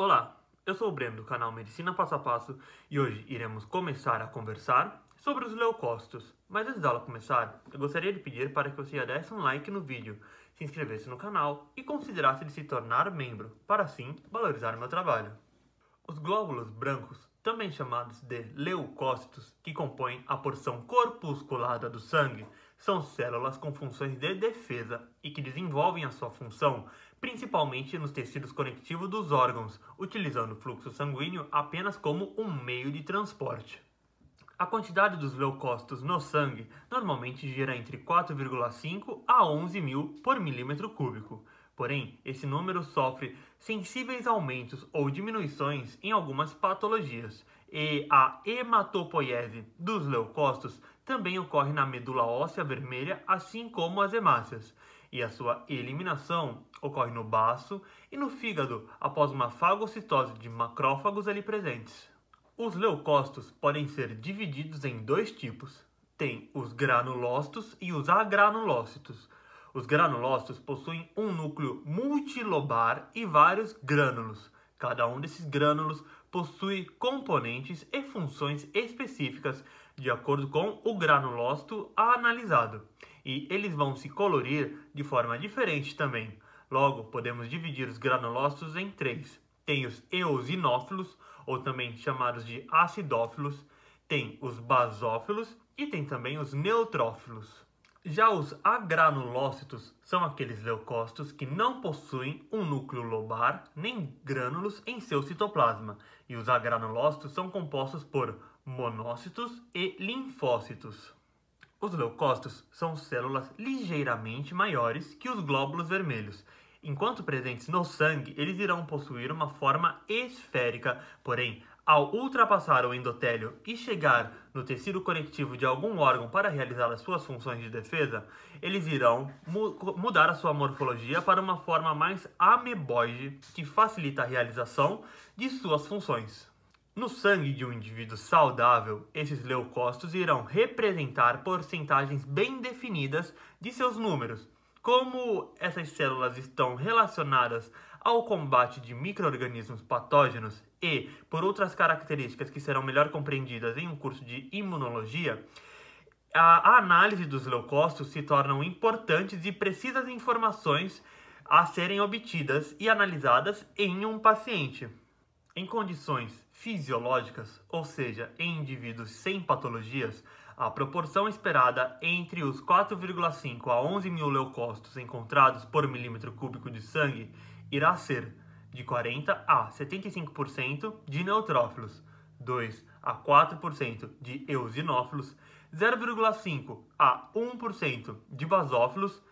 Olá, eu sou o Breno do canal Medicina Passo a Passo e hoje iremos começar a conversar sobre os leucócitos. Mas antes da aula começar, eu gostaria de pedir para que você já desse um like no vídeo, se inscrevesse no canal e considerasse de se tornar membro, para assim valorizar o meu trabalho. Os glóbulos brancos, também chamados de leucócitos, que compõem a porção corpusculada do sangue, são células com funções de defesa e que desenvolvem a sua função principalmente nos tecidos conectivos dos órgãos, utilizando o fluxo sanguíneo apenas como um meio de transporte. A quantidade dos leucócitos no sangue normalmente gira entre 4,5 a 11 mil por milímetro cúbico. Porém, esse número sofre sensíveis aumentos ou diminuições em algumas patologias, e a hematopoiese dos leucócitos também ocorre na medula óssea vermelha, assim como as hemácias, e a sua eliminação ocorre no baço e no fígado após uma fagocitose de macrófagos ali presentes. Os leucócitos podem ser divididos em dois tipos. Tem os granulócitos e os agranulócitos. Os granulócitos possuem um núcleo multilobar e vários grânulos. Cada um desses grânulos possui componentes e funções específicas de acordo com o granulócito analisado, e eles vão se colorir de forma diferente também. Logo, podemos dividir os granulócitos em três. Tem os eosinófilos, ou também chamados de acidófilos, tem os basófilos e tem também os neutrófilos. Já os agranulócitos são aqueles leucócitos que não possuem um núcleo lobar nem grânulos em seu citoplasma, e os agranulócitos são compostos por monócitos e linfócitos. Os leucócitos são células ligeiramente maiores que os glóbulos vermelhos. Enquanto presentes no sangue, eles irão possuir uma forma esférica, porém ao ultrapassar o endotélio e chegar no tecido conectivo de algum órgão para realizar as suas funções de defesa, eles irão mu mudar a sua morfologia para uma forma mais ameboide, que facilita a realização de suas funções. No sangue de um indivíduo saudável, esses leucócitos irão representar porcentagens bem definidas de seus números. Como essas células estão relacionadas ao combate de microrganismos patógenos, e por outras características que serão melhor compreendidas em um curso de imunologia, a, análise dos leucócitos se tornam importantes e precisas informações a serem obtidas e analisadas em um paciente. Em condições fisiológicas, ou seja, em indivíduos sem patologias, a proporção esperada entre os 4,5 a 11 mil leucócitos encontrados por milímetro cúbico de sangue irá ser de 40 a 75% de neutrófilos, 2 a 4% de eosinófilos, 0,5 a 1% de basófilos,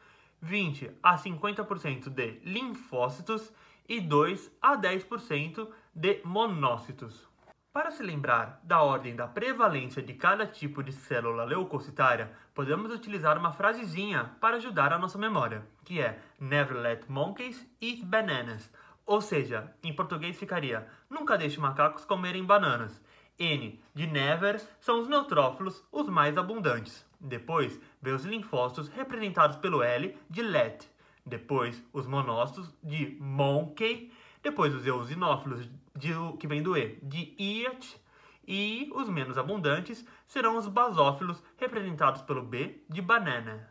20 a 50% de linfócitos e 2 a 10% de monócitos. Para se lembrar da ordem da prevalência de cada tipo de célula leucocitária, podemos utilizar uma frasezinha para ajudar a nossa memória, que é Never let monkeys eat bananas. Ou seja, em português ficaria: nunca deixe macacos comerem bananas. N de never são os neutrófilos os mais abundantes. Depois vê os linfócitos representados pelo L de let. Depois os monócitos de monkey. Depois os eosinófilos de, que vem do E de iat. E os menos abundantes serão os basófilos representados pelo B de banana.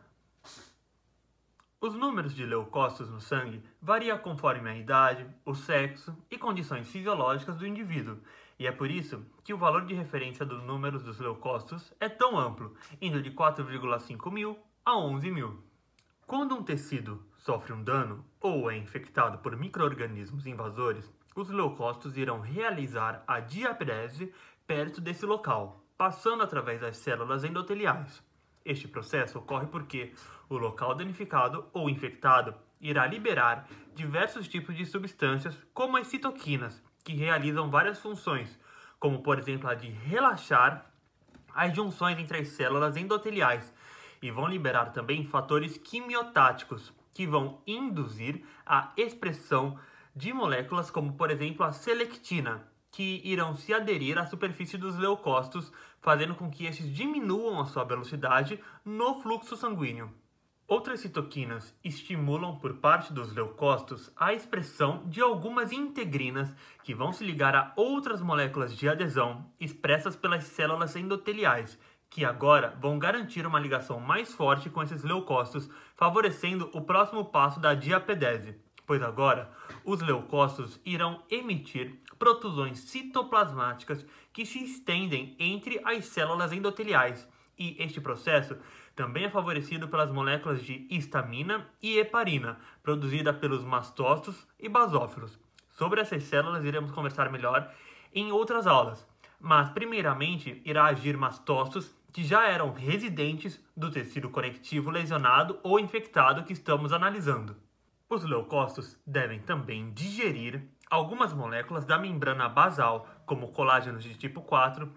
Os números de leucócitos no sangue variam conforme a idade, o sexo e condições fisiológicas do indivíduo, e é por isso que o valor de referência dos números dos leucócitos é tão amplo, indo de 4,5 mil a 11 mil. Quando um tecido sofre um dano ou é infectado por micro-organismos invasores, os leucócitos irão realizar a diapirese perto desse local, passando através das células endoteliais. Este processo ocorre porque o local danificado ou infectado irá liberar diversos tipos de substâncias, como as citoquinas, que realizam várias funções, como por exemplo a de relaxar as junções entre as células endoteliais, e vão liberar também fatores quimiotáticos, que vão induzir a expressão de moléculas como, por exemplo, a selectina, que irão se aderir à superfície dos leucócitos, fazendo com que estes diminuam a sua velocidade no fluxo sanguíneo. Outras citoquinas estimulam por parte dos leucócitos a expressão de algumas integrinas que vão se ligar a outras moléculas de adesão expressas pelas células endoteliais, que agora vão garantir uma ligação mais forte com esses leucócitos, favorecendo o próximo passo da diapedese, pois agora os leucócitos irão emitir protusões citoplasmáticas que se estendem entre as células endoteliais, e este processo também é favorecido pelas moléculas de histamina e heparina, produzida pelos mastócitos e basófilos. Sobre essas células iremos conversar melhor em outras aulas, mas primeiramente irá agir mastócitos que já eram residentes do tecido conectivo lesionado ou infectado que estamos analisando. Os leucócitos devem também digerir algumas moléculas da membrana basal, como colágenos de tipo 4,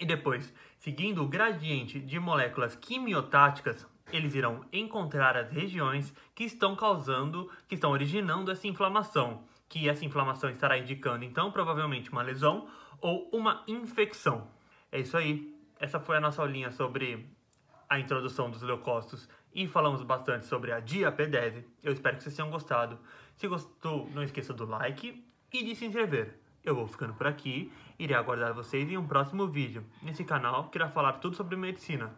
e depois, seguindo o gradiente de moléculas quimiotáticas, eles irão encontrar as regiões que estão causando, que estão originando essa inflamação, que essa inflamação estará indicando então provavelmente uma lesão ou uma infecção. É isso aí. Essa foi a nossa aulinha sobre a introdução dos leucócitos e falamos bastante sobre a Dia PDEV. Eu espero que vocês tenham gostado. Se gostou, não esqueça do like e de se inscrever. Eu vou ficando por aqui, irei aguardar vocês em um próximo vídeo, nesse canal que irá falar tudo sobre medicina.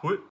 Fui!